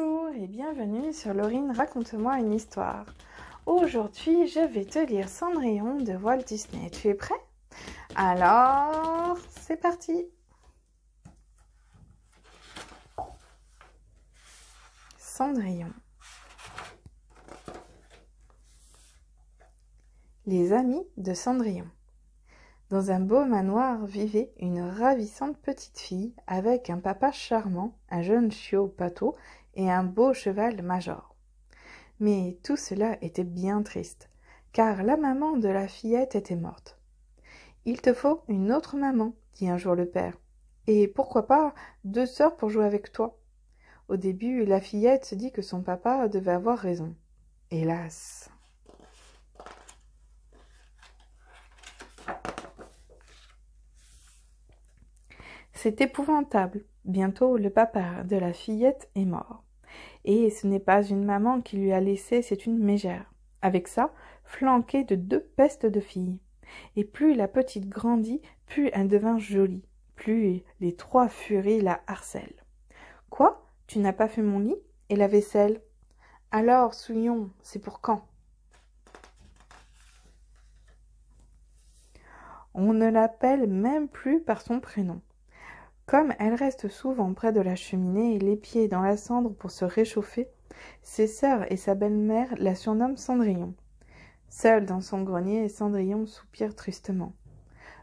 Bonjour et bienvenue sur Laurine Raconte-moi une histoire. Aujourd'hui, je vais te lire Cendrillon de Walt Disney. Tu es prêt Alors, c'est parti Cendrillon. Les amis de Cendrillon. Dans un beau manoir vivait une ravissante petite fille avec un papa charmant, un jeune chiot pâteau et un beau cheval major. Mais tout cela était bien triste, car la maman de la fillette était morte. Il te faut une autre maman, dit un jour le père, et pourquoi pas deux sœurs pour jouer avec toi. Au début, la fillette se dit que son papa devait avoir raison. Hélas. C'est épouvantable. Bientôt le papa de la fillette est mort et ce n'est pas une maman qui lui a laissé, c'est une mégère. Avec ça, flanquée de deux pestes de filles. Et plus la petite grandit, plus elle devint jolie, plus les trois furies la harcèlent. Quoi Tu n'as pas fait mon lit Et la vaisselle Alors, souillon, c'est pour quand On ne l'appelle même plus par son prénom. Comme elle reste souvent près de la cheminée, et les pieds dans la cendre pour se réchauffer, ses sœurs et sa belle-mère la surnomment Cendrillon. Seule dans son grenier, Cendrillon soupire tristement.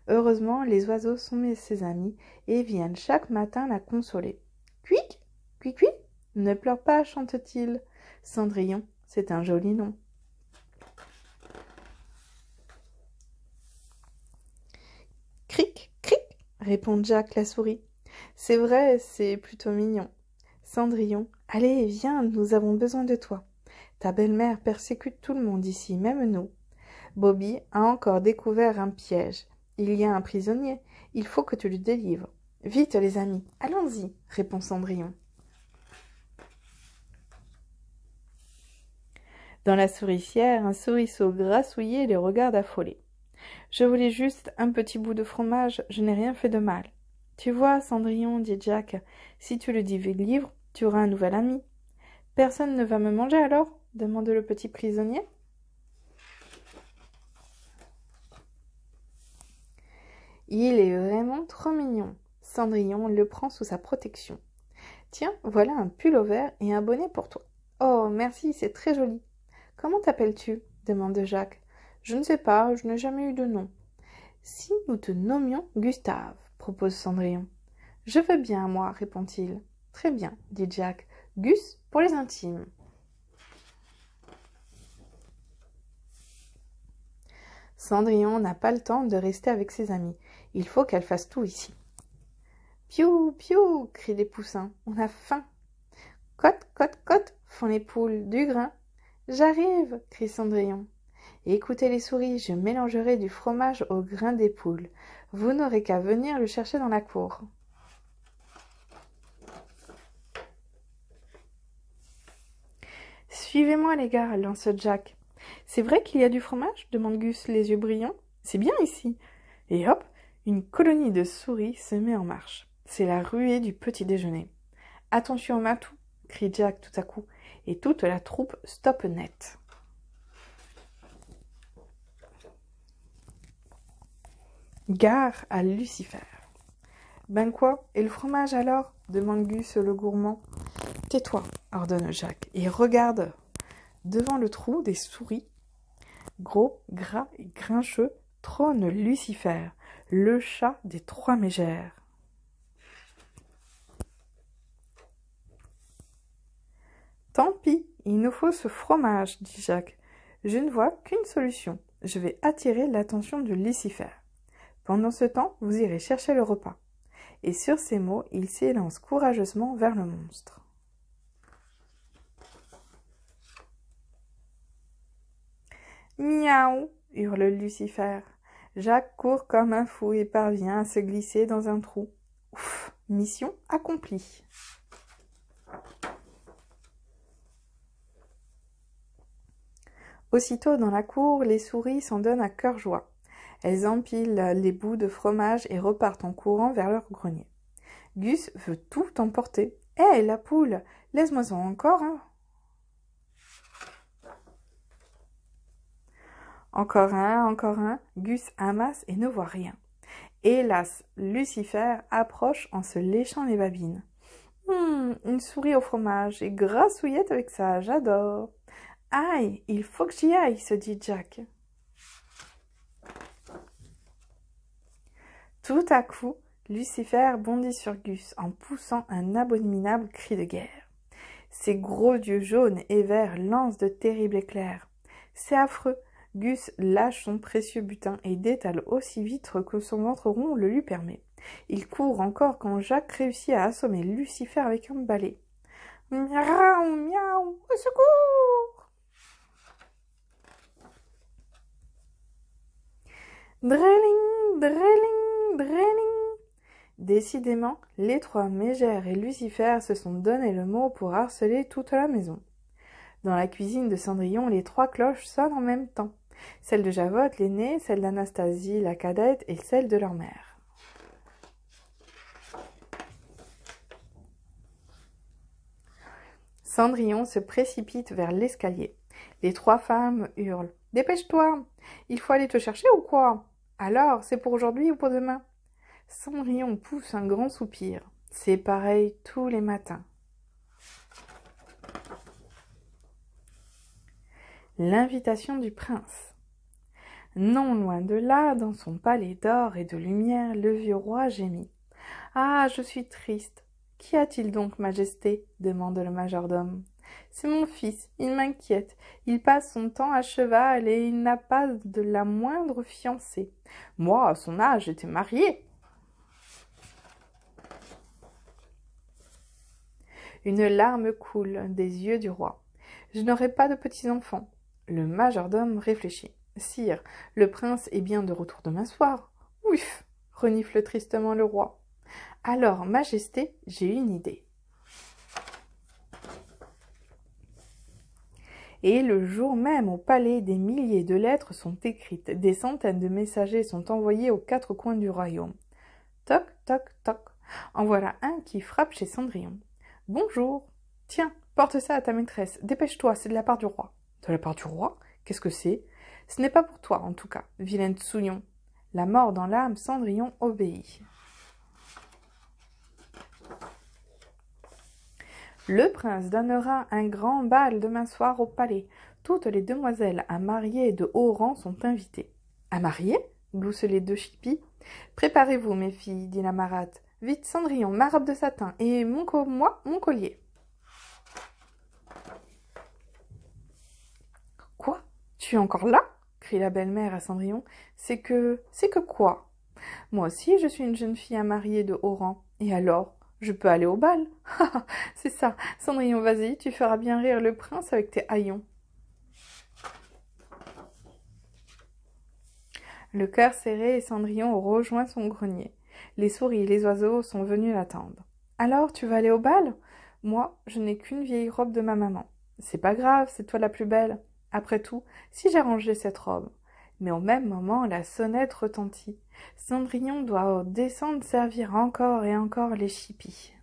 Heureusement, les oiseaux sont ses amis et viennent chaque matin la consoler. Cuic Cuic cuic Ne pleure pas, chante-t-il. Cendrillon, c'est un joli nom. Cric, cric, répond Jacques la souris. C'est vrai, c'est plutôt mignon. Cendrillon, allez, viens, nous avons besoin de toi. Ta belle-mère persécute tout le monde ici, même nous. Bobby a encore découvert un piège. Il y a un prisonnier. Il faut que tu le délivres. Vite, les amis, allons-y, répond Cendrillon. Dans la souricière, un souriceau grassouillé les regarde affolé. Je voulais juste un petit bout de fromage, je n'ai rien fait de mal. Tu vois, Cendrillon, dit Jack, si tu le livre, tu auras un nouvel ami. Personne ne va me manger alors demande le petit prisonnier. Il est vraiment trop mignon. Cendrillon le prend sous sa protection. Tiens, voilà un pull au vert et un bonnet pour toi. Oh, merci, c'est très joli. Comment t'appelles-tu demande Jacques. Je ne sais pas, je n'ai jamais eu de nom. Si nous te nommions Gustave propose Cendrillon. Je veux bien, moi, répond-il. Très bien, dit Jack. Gus pour les intimes. Cendrillon n'a pas le temps de rester avec ses amis. Il faut qu'elle fasse tout ici. Piou, piou, crient les poussins. On a faim. Cote, cote, cote, font les poules. Du grain. J'arrive, crie Cendrillon. écoutez les souris, je mélangerai du fromage au grain des poules. Vous n'aurez qu'à venir le chercher dans la cour. Suivez-moi, les gars, lance Jack. C'est vrai qu'il y a du fromage demande Gus, les yeux brillants. C'est bien ici. Et hop, une colonie de souris se met en marche. C'est la ruée du petit déjeuner. Attention matou, crie Jack tout à coup, et toute la troupe stoppe net. Gare à Lucifer. Ben quoi Et le fromage alors demande Gus le gourmand. Tais-toi, ordonne Jacques, et regarde. Devant le trou des souris, gros, gras et grincheux, trône Lucifer, le chat des trois mégères. Tant pis, il nous faut ce fromage, dit Jacques. Je ne vois qu'une solution. Je vais attirer l'attention de Lucifer. Pendant ce temps, vous irez chercher le repas. Et sur ces mots, il s'élance courageusement vers le monstre. Miaou hurle Lucifer. Jacques court comme un fou et parvient à se glisser dans un trou. Ouf Mission accomplie Aussitôt dans la cour, les souris s'en donnent à cœur joie. Elles empilent les bouts de fromage et repartent en courant vers leur grenier. Gus veut tout emporter. Hé, la poule, laisse-moi en encore. un !» Encore un, encore un. Gus amasse et ne voit rien. Hélas, Lucifer approche en se léchant les babines. Hum, une souris au fromage et grassouillette avec ça, j'adore. Aïe, il faut que j'y aille, se dit Jack. Tout à coup, Lucifer bondit sur Gus en poussant un abominable cri de guerre. Ses gros yeux jaunes et verts lancent de terribles éclairs. C'est affreux. Gus lâche son précieux butin et détale aussi vite que son ventre rond le lui permet. Il court encore quand Jacques réussit à assommer Lucifer avec un balai. Miaou, miaou, au secours Drilling, drilling Décidément, les trois mégères et Lucifer se sont donné le mot pour harceler toute la maison. Dans la cuisine de Cendrillon, les trois cloches sonnent en même temps. Celle de Javotte, l'aînée, celle d'Anastasie, la cadette, et celle de leur mère. Cendrillon se précipite vers l'escalier. Les trois femmes hurlent. Dépêche-toi Il faut aller te chercher ou quoi alors, c'est pour aujourd'hui ou pour demain Cendrillon pousse un grand soupir. C'est pareil tous les matins. L'invitation du prince. Non loin de là, dans son palais d'or et de lumière, le vieux roi gémit. Ah. Je suis triste. Qu'y a t-il donc, Majesté? demande le majordome. C'est mon fils, il m'inquiète. Il passe son temps à cheval et il n'a pas de la moindre fiancée. Moi, à son âge, j'étais mariée. Une larme coule des yeux du roi. Je n'aurai pas de petits-enfants. Le majordome réfléchit. Sire, le prince est bien de retour demain soir. Ouf renifle tristement le roi. Alors, Majesté, j'ai une idée. et le jour même au palais des milliers de lettres sont écrites, des centaines de messagers sont envoyés aux quatre coins du royaume. Toc, toc, toc. En voilà un qui frappe chez Cendrillon. Bonjour. Tiens, porte ça à ta maîtresse. Dépêche-toi, c'est de la part du roi. De la part du roi Qu'est-ce que c'est Ce n'est pas pour toi, en tout cas, vilaine souillon. La mort dans l'âme, Cendrillon obéit. Le prince donnera un grand bal demain soir au palais. Toutes les demoiselles à marier de haut rang sont invitées. À marier gloussent les deux chippies. Préparez-vous, mes filles, dit la marate. Vite, Cendrillon, ma robe de satin et moi, mon collier. Quoi Tu es encore là crie la belle-mère à Cendrillon. C'est que. C'est que quoi Moi aussi, je suis une jeune fille à marier de haut rang. Et alors je peux aller au bal. c'est ça. Cendrillon, vas-y, tu feras bien rire le prince avec tes haillons. Le cœur serré et Cendrillon rejoint son grenier. Les souris et les oiseaux sont venus l'attendre. Alors, tu vas aller au bal Moi, je n'ai qu'une vieille robe de ma maman. C'est pas grave, c'est toi la plus belle. Après tout, si j'arrangeais cette robe mais au même moment la sonnette retentit. Cendrillon doit descendre servir encore et encore les chippies.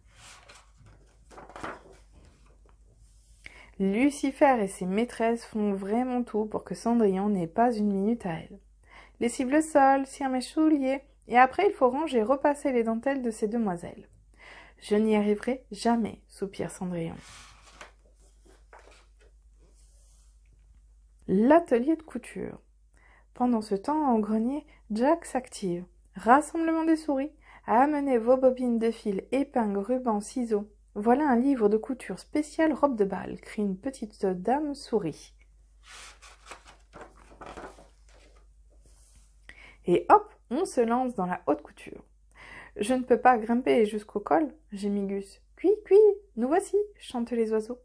Lucifer et ses maîtresses font vraiment tout pour que Cendrillon n'ait pas une minute à elle. cibles le sol, cire mes souliers, et après il faut ranger et repasser les dentelles de ces demoiselles. Je n'y arriverai jamais, soupire Cendrillon. L'atelier de couture. Pendant ce temps, en grenier, Jack s'active. Rassemblement des souris. Amenez vos bobines de fil, épingles, rubans, ciseaux. Voilà un livre de couture spécial robe de bal, crie une petite dame souris. Et hop, on se lance dans la haute couture. Je ne peux pas grimper jusqu'au col, gémit Gus. Cui, cui, nous voici, chantent les oiseaux.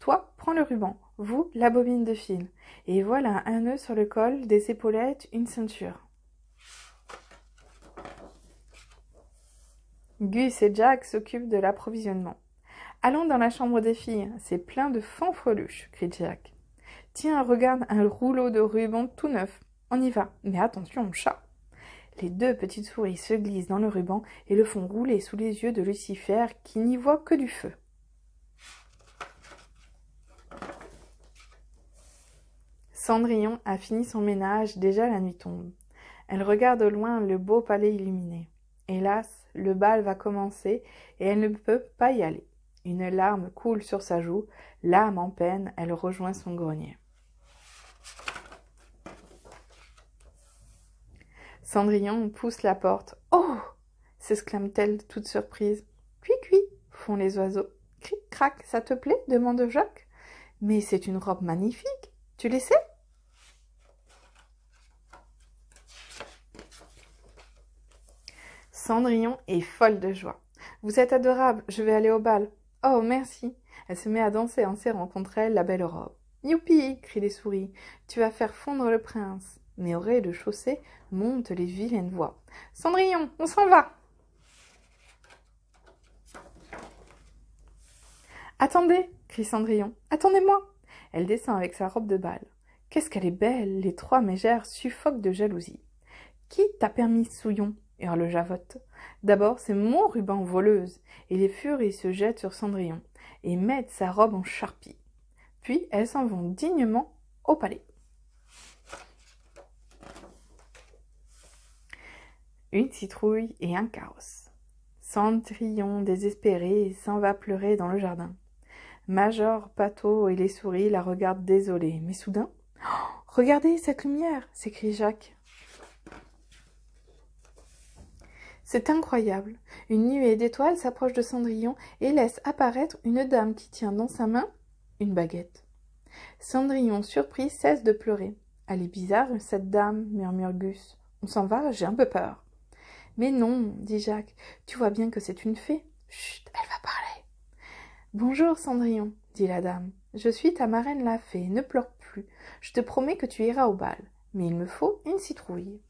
Toi, prends le ruban, vous, la bobine de fil. Et voilà un nœud sur le col, des épaulettes, une ceinture. Gus et Jack s'occupent de l'approvisionnement. Allons dans la chambre des filles, c'est plein de fanfreluches, crie Jack. Tiens, regarde un rouleau de ruban tout neuf. On y va, mais attention, chat. Les deux petites souris se glissent dans le ruban et le font rouler sous les yeux de Lucifer qui n'y voit que du feu. Cendrillon a fini son ménage, déjà la nuit tombe. Elle regarde au loin le beau palais illuminé. Hélas, le bal va commencer et elle ne peut pas y aller. Une larme coule sur sa joue, l'âme en peine, elle rejoint son grenier. Cendrillon pousse la porte. Oh s'exclame-t-elle toute surprise. Cui cui font les oiseaux. Cric crac, ça te plaît demande Jacques. Mais c'est une robe magnifique. Tu l'essaies Cendrillon est folle de joie. Vous êtes adorable, je vais aller au bal. Oh, merci. Elle se met à danser en serrant contre elle la belle robe. Youpi crient les souris. Tu vas faire fondre le prince. Mais au rez-de-chaussée montent les vilaines voix. Cendrillon, on s'en va Attendez crie Cendrillon. Attendez-moi Elle descend avec sa robe de bal. Qu'est-ce qu'elle est belle Les trois mégères suffoquent de jalousie. Qui t'a permis, Souillon le Javotte. D'abord, c'est mon ruban voleuse. Et les furies se jettent sur Cendrillon et mettent sa robe en charpie. Puis elles s'en vont dignement au palais. Une citrouille et un carrosse. Cendrillon, désespéré, s'en va pleurer dans le jardin. Major, Pato et les souris la regardent désolée, Mais soudain, «Oh, regardez cette lumière s'écrie Jacques. C'est incroyable. Une nuée d'étoiles s'approche de Cendrillon et laisse apparaître une dame qui tient dans sa main une baguette. Cendrillon, surpris, cesse de pleurer. Elle est bizarre, cette dame, murmure Gus. On s'en va, j'ai un peu peur. Mais non, dit Jacques, tu vois bien que c'est une fée. Chut, elle va parler. Bonjour, Cendrillon, dit la dame. Je suis ta marraine la fée, ne pleure plus. Je te promets que tu iras au bal. Mais il me faut une citrouille.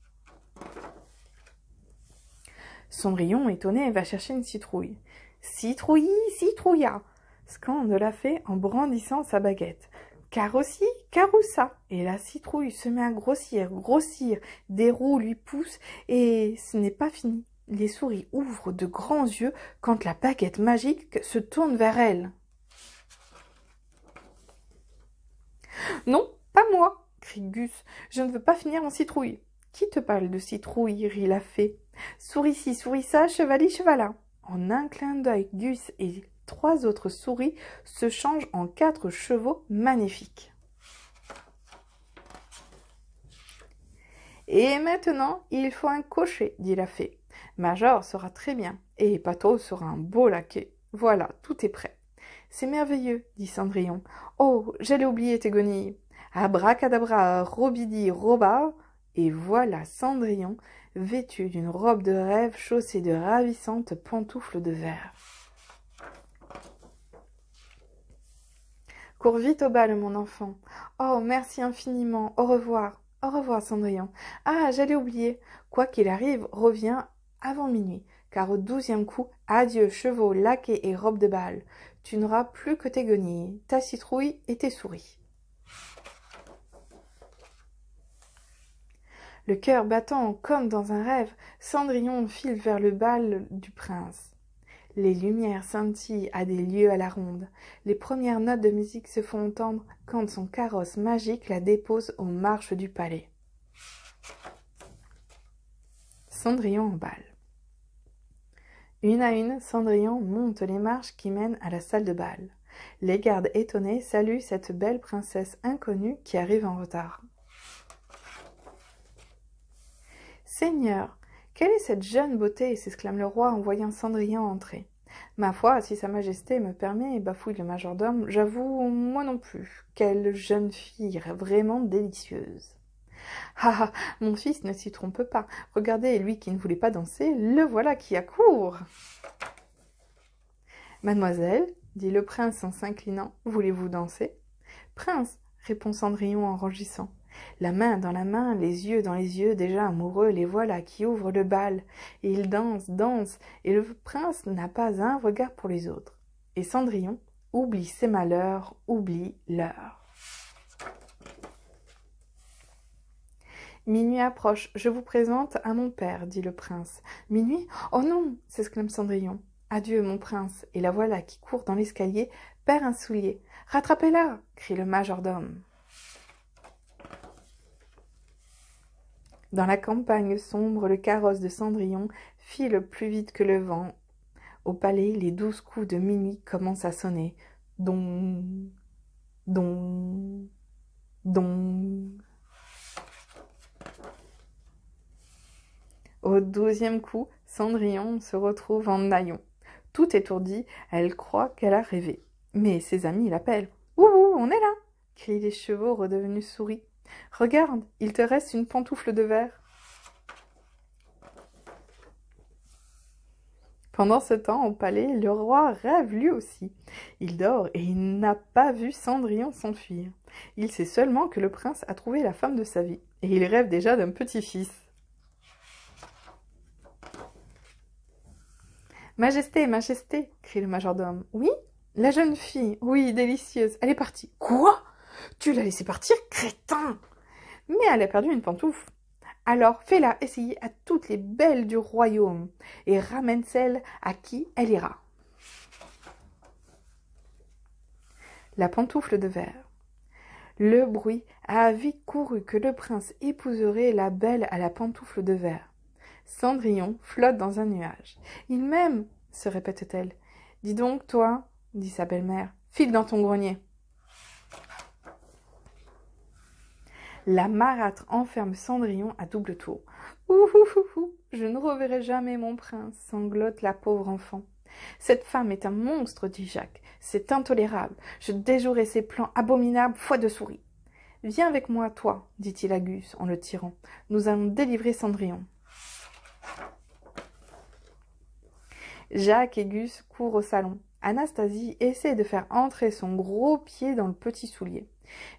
Cendrillon, étonné, va chercher une citrouille. Citrouille, citrouilla Scande la fait en brandissant sa baguette. aussi, caroussa Et la citrouille se met à grossir, grossir, des roues lui poussent, et ce n'est pas fini. Les souris ouvrent de grands yeux quand la baguette magique se tourne vers elle. Non, pas moi, crie Gus, je ne veux pas finir en citrouille. Qui te parle de citrouille rit la fée. Souris-ci, souris-ça, chevalier, chevalin. En un clin d'œil, Gus et trois autres souris se changent en quatre chevaux magnifiques. Et maintenant, il faut un cocher, dit la fée. Major sera très bien, et Pato sera un beau laquais. Voilà, tout est prêt. C'est merveilleux, dit Cendrillon. Oh, j'allais oublier tes gonilles. Abracadabra, robidi, roba, et voilà Cendrillon, vêtu d'une robe de rêve chaussée de ravissantes pantoufles de verre. Cours vite au bal, mon enfant. Oh, merci infiniment. Au revoir. Au revoir, Cendrillon. Ah, j'allais oublier. Quoi qu'il arrive, reviens avant minuit, car au douzième coup, adieu chevaux, laquais et robe de bal. Tu n'auras plus que tes guenilles, ta citrouille et tes souris. Le cœur battant comme dans un rêve, Cendrillon file vers le bal du prince. Les lumières scintillent à des lieux à la ronde. Les premières notes de musique se font entendre quand son carrosse magique la dépose aux marches du palais. Cendrillon en bal. Une à une, Cendrillon monte les marches qui mènent à la salle de bal. Les gardes étonnés saluent cette belle princesse inconnue qui arrive en retard. Seigneur, quelle est cette jeune beauté s'exclame le roi en voyant Cendrillon entrer. Ma foi, si Sa Majesté me permet, bafouille le majordome, j'avoue, moi non plus. Quelle jeune fille vraiment délicieuse. Ah, ah mon fils ne s'y trompe pas. Regardez, lui qui ne voulait pas danser, le voilà qui accourt. Mademoiselle, dit le prince en s'inclinant, voulez-vous danser Prince, répond Cendrillon en rougissant, la main dans la main, les yeux dans les yeux, déjà amoureux, les voilà qui ouvrent le bal. Et ils dansent, dansent, et le prince n'a pas un regard pour les autres. Et Cendrillon oublie ses malheurs, oublie l'heure. Minuit approche, je vous présente à mon père, dit le prince. Minuit Oh non s'exclame Cendrillon. Adieu, mon prince. Et la voilà qui court dans l'escalier, perd un soulier. Rattrapez-la crie le majordome. Dans la campagne sombre, le carrosse de Cendrillon file plus vite que le vent. Au palais, les douze coups de minuit commencent à sonner. Don, don, don. Au douzième coup, Cendrillon se retrouve en naillon. Tout étourdie, elle croit qu'elle a rêvé. Mais ses amis l'appellent. Ouh, on est là crient les chevaux redevenus souris. Regarde, il te reste une pantoufle de verre. Pendant ce temps, au palais, le roi rêve lui aussi. Il dort et il n'a pas vu Cendrillon s'enfuir. Il sait seulement que le prince a trouvé la femme de sa vie, et il rêve déjà d'un petit-fils. Majesté, majesté, crie le majordome. Oui La jeune fille, oui, délicieuse, elle est partie. Quoi tu l'as laissé partir, crétin Mais elle a perdu une pantoufle. Alors fais-la essayer à toutes les belles du royaume et ramène celle à qui elle ira. La pantoufle de verre. Le bruit a vite couru que le prince épouserait la belle à la pantoufle de verre. Cendrillon flotte dans un nuage. Il m'aime, se répète-t-elle. Dis donc, toi, dit sa belle-mère, file dans ton grenier. La marâtre enferme Cendrillon à double tour. ouh je ne reverrai jamais mon prince, sanglote la pauvre enfant. Cette femme est un monstre, dit Jacques. C'est intolérable. Je déjouerai ses plans abominables, foi de souris. Viens avec moi, toi, dit-il à Gus en le tirant. Nous allons délivrer Cendrillon. Jacques et Gus courent au salon. Anastasie essaie de faire entrer son gros pied dans le petit soulier.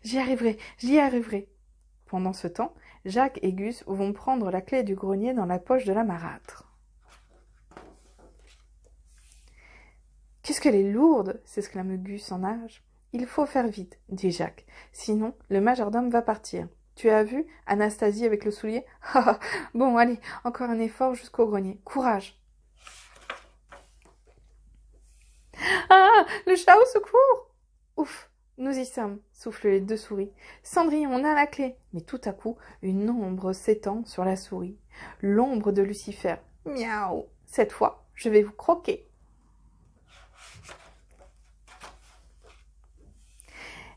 J'y arriverai, j'y arriverai. Pendant ce temps, Jacques et Gus vont prendre la clé du grenier dans la poche de la marâtre. Qu'est-ce qu'elle est lourde s'exclame Gus en âge. « Il faut faire vite, dit Jacques. Sinon, le majordome va partir. Tu as vu Anastasie avec le soulier ah, ah, Bon, allez, encore un effort jusqu'au grenier. Courage ah, ah Le chat au secours Ouf nous y sommes, soufflent les deux souris. Cendrillon, on a la clé. Mais tout à coup, une ombre s'étend sur la souris. L'ombre de Lucifer. Miaou. Cette fois, je vais vous croquer.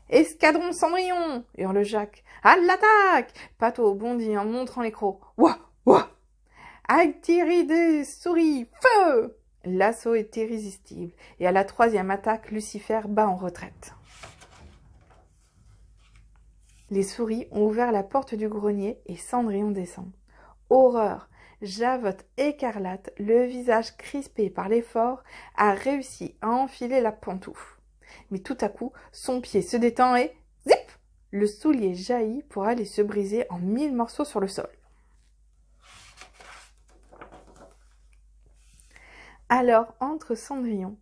Escadron Cendrillon hurle Jacques. À l'attaque Pato bondit en montrant les crocs. Ouah Ouah des souris Feu L'assaut est irrésistible, et à la troisième attaque, Lucifer bat en retraite. Les souris ont ouvert la porte du grenier et Cendrillon descend. Horreur Javotte écarlate, le visage crispé par l'effort, a réussi à enfiler la pantoufle. Mais tout à coup, son pied se détend et zip Le soulier jaillit pour aller se briser en mille morceaux sur le sol. Alors entre Cendrillon.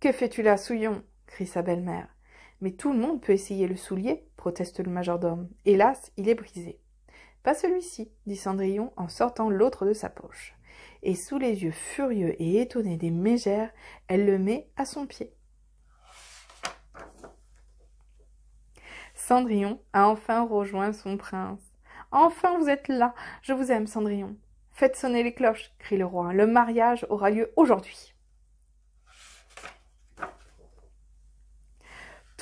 Que fais-tu là, souillon crie sa belle-mère. Mais tout le monde peut essayer le soulier, proteste le majordome. Hélas, il est brisé. Pas celui-ci, dit Cendrillon en sortant l'autre de sa poche. Et sous les yeux furieux et étonnés des mégères, elle le met à son pied. Cendrillon a enfin rejoint son prince. Enfin vous êtes là. Je vous aime, Cendrillon. Faites sonner les cloches, crie le roi. Le mariage aura lieu aujourd'hui.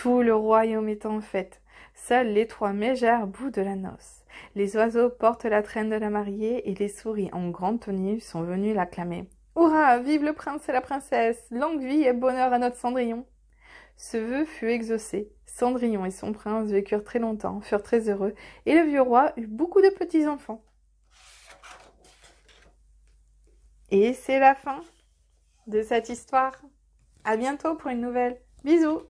Tout le royaume est en fête. Seuls les trois mégères bouts de la noce. Les oiseaux portent la traîne de la mariée et les souris en grande tenue sont venus l'acclamer. Hurrah Vive le prince et la princesse Longue vie et bonheur à notre Cendrillon Ce vœu fut exaucé. Cendrillon et son prince vécurent très longtemps, furent très heureux, et le vieux roi eut beaucoup de petits-enfants. Et c'est la fin de cette histoire. À bientôt pour une nouvelle. Bisous